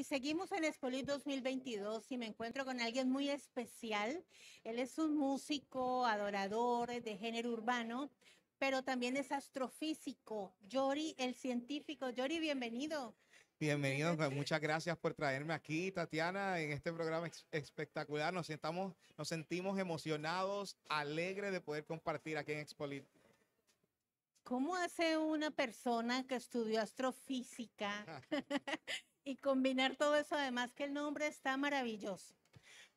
Y seguimos en ExpoLit 2022 y me encuentro con alguien muy especial. Él es un músico, adorador eh, de género urbano, pero también es astrofísico. Yori, el científico. Yori, bienvenido. Bienvenido, pues, muchas gracias por traerme aquí, Tatiana, en este programa espectacular. Nos, nos sentimos emocionados, alegres de poder compartir aquí en Expolit. ¿Cómo hace una persona que estudió astrofísica y combinar todo eso, además que el nombre está maravilloso.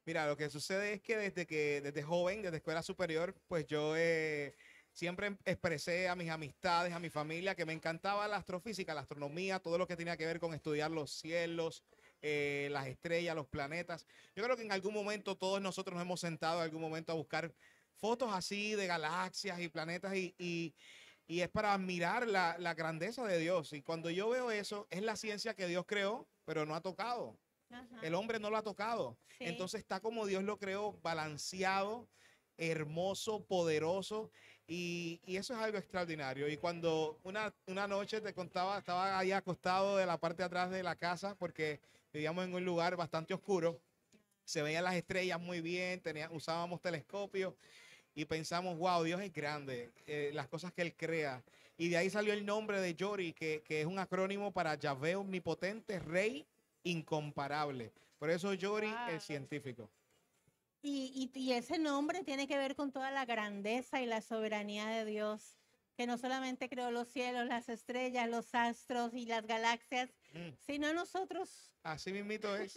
Mira, lo que sucede es que desde que desde joven, desde escuela superior, pues yo eh, siempre em, expresé a mis amistades, a mi familia, que me encantaba la astrofísica, la astronomía, todo lo que tenía que ver con estudiar los cielos, eh, las estrellas, los planetas. Yo creo que en algún momento todos nosotros nos hemos sentado en algún momento a buscar fotos así de galaxias y planetas y, y es para admirar la, la, grandeza de Dios. Y cuando yo veo eso, es la ciencia que Dios creó, pero no ha tocado. El hombre no lo ha tocado. Entonces está como Dios lo creó, balanceado, hermoso, poderoso. Y, y, eso es algo extraordinario. Y cuando una, una noche te contaba, estaba ahí acostado de la parte de atrás de la casa, porque vivíamos en un lugar bastante oscuro. Se veían las estrellas muy bien, usábamos telescopios y pensamos, wow, Dios es grande, eh, las cosas que Él crea. Y de ahí salió el nombre de Yori, que, es un acrónimo para Yahvé Omnipotente, Rey Incomparable. Por eso Yori es científico. y ese nombre tiene que ver con toda la grandeza y la soberanía de Dios que no solamente creó los cielos, las estrellas, los astros y las galaxias, mm. sino nosotros. Así mismito es.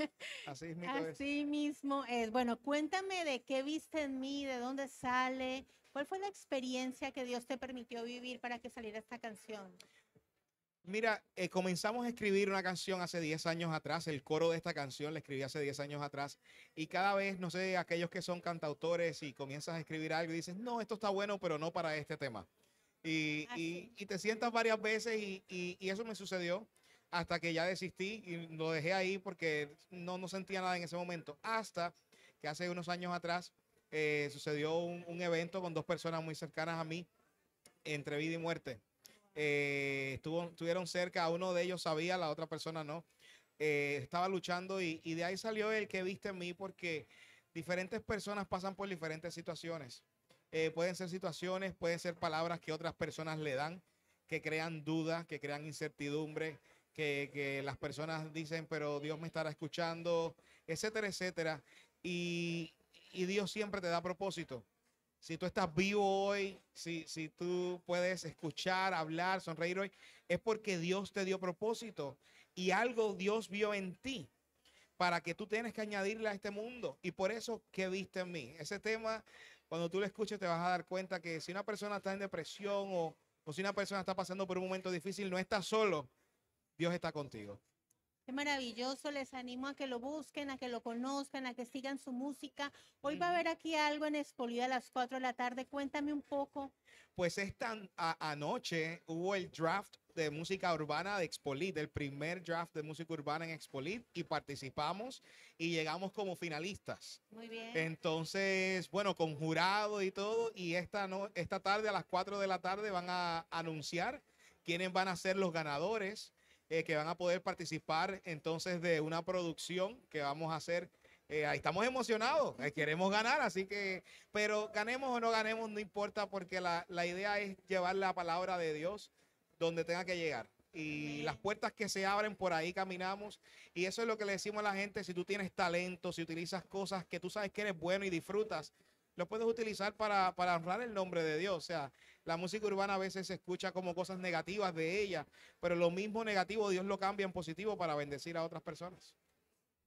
Así, mismo es. Bueno, cuéntame de qué viste en mí, de dónde sale, cuál fue la experiencia que Dios te permitió vivir para que saliera esta canción. Mira, eh, comenzamos a escribir una canción hace 10 años atrás, el coro de esta canción la escribí hace 10 años atrás y cada vez, no sé, aquellos que son cantautores y comienzas a escribir algo y dices, no, esto está bueno, pero no para este tema. Y, ah, y, te sientas varias veces y, y, eso me sucedió hasta que ya desistí y lo dejé ahí porque no, no sentía nada en ese momento. Hasta que hace unos años atrás eh, sucedió un, evento con dos personas muy cercanas a mí entre vida y muerte. Eh, estuvo, estuvieron cerca, uno de ellos sabía, la otra persona no. Eh, estaba luchando y, y de ahí salió el que viste en mí porque diferentes personas pasan por diferentes situaciones. Eh, pueden ser situaciones, pueden ser palabras que otras personas le dan, que crean dudas, que crean incertidumbre, que, las personas dicen, pero Dios me estará escuchando, etcétera, etcétera. Y, Dios siempre te da propósito. Si tú estás vivo hoy, si, tú puedes escuchar, hablar, sonreír hoy, es porque Dios te dio propósito y algo Dios vio en ti para que tú tienes que añadirle a este mundo. Y por eso que viste en mí. Ese tema cuando tú lo escuches te vas a dar cuenta que si una persona está en depresión o, si una persona está pasando por un momento difícil, no está solo, Dios está contigo. Es maravilloso, les animo a que lo busquen, a que lo conozcan, a que sigan su música. Hoy va a haber aquí algo en Espolida a las 4 de la tarde. Cuéntame un poco pues esta anoche hubo el draft de música urbana de Expolit, el primer draft de música urbana en Expolit y participamos y llegamos como finalistas. Muy bien. Entonces, bueno, con jurado y todo y esta, no, esta tarde a las 4 de la tarde van a anunciar quiénes van a ser los ganadores eh, que van a poder participar entonces de una producción que vamos a hacer eh, estamos emocionados, eh, queremos ganar, así que, pero ganemos o no ganemos, no importa, porque la, idea es llevar la palabra de Dios donde tenga que llegar y las puertas que se abren por ahí caminamos. Y eso es lo que le decimos a la gente, si tú tienes talento, si utilizas cosas que tú sabes que eres bueno y disfrutas, lo puedes utilizar para, para honrar el nombre de Dios. O sea, la música urbana a veces se escucha como cosas negativas de ella, pero lo mismo negativo Dios lo cambia en positivo para bendecir a otras personas.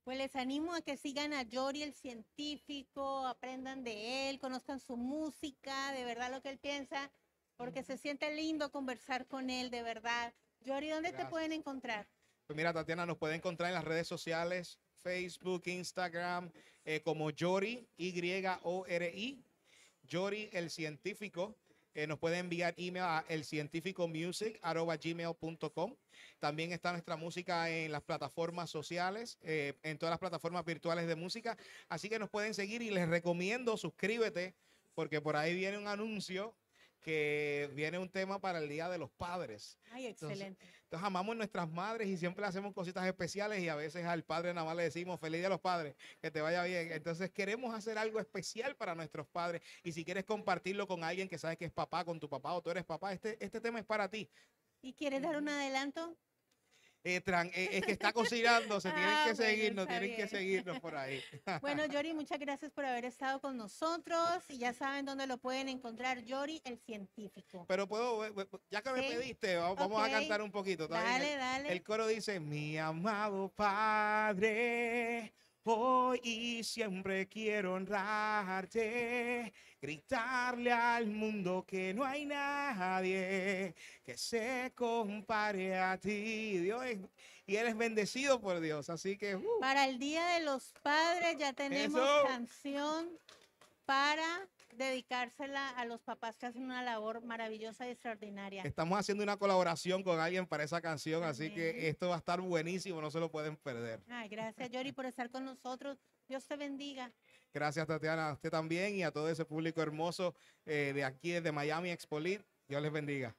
Pues les animo a que sigan a Jory el científico, aprendan de él, conozcan su música, de verdad lo que él piensa, porque se siente lindo conversar con él, de verdad. Jory, ¿dónde te pueden encontrar? Pues mira, Tatiana, nos pueden encontrar en las redes sociales, Facebook, Instagram, eh, como Yori, Y-O-R-I, Jory el científico. Eh, nos puede enviar email a elcientificomusic.com. También está nuestra música en las plataformas sociales, eh, en todas las plataformas virtuales de música. Así que nos pueden seguir y les recomiendo suscríbete porque por ahí viene un anuncio que viene un tema para el Día de los Padres. Ay, excelente. Entonces, amamos nuestras madres y siempre hacemos cositas especiales y a veces al padre nada más le decimos feliz Día de los Padres, que te vaya bien. Entonces queremos hacer algo especial para nuestros padres y si quieres compartirlo con alguien que sabe que es papá, con tu papá o tú eres papá, este, este tema es para ti. ¿Y quieres dar mm. un adelanto? Eh, es que está cocinando, se tienen ah, que seguirnos, tienen que seguirnos por ahí. bueno, Yori, muchas gracias por haber estado con nosotros y ya saben dónde lo pueden encontrar, Yori, el científico. Pero puedo, ya que me pediste, vamos, a cantar un poquito. Dale, dale. El coro dice, mi amado Padre. Hoy y siempre quiero honrarte, gritarle al mundo que no hay nadie que se compare a ti, Dios. Y eres bendecido por Dios, así que... Uh. Para el Día de los Padres ya tenemos canción dedicársela a los papás que hacen una labor maravillosa y extraordinaria. Estamos haciendo una colaboración con alguien para esa canción, así que esto va a estar buenísimo, no se lo pueden perder. Ay, gracias, Yori, por estar con nosotros. Dios te bendiga. Gracias, Tatiana, a usted también y a todo ese público hermoso eh, de aquí, de Miami Expolit. Dios les bendiga.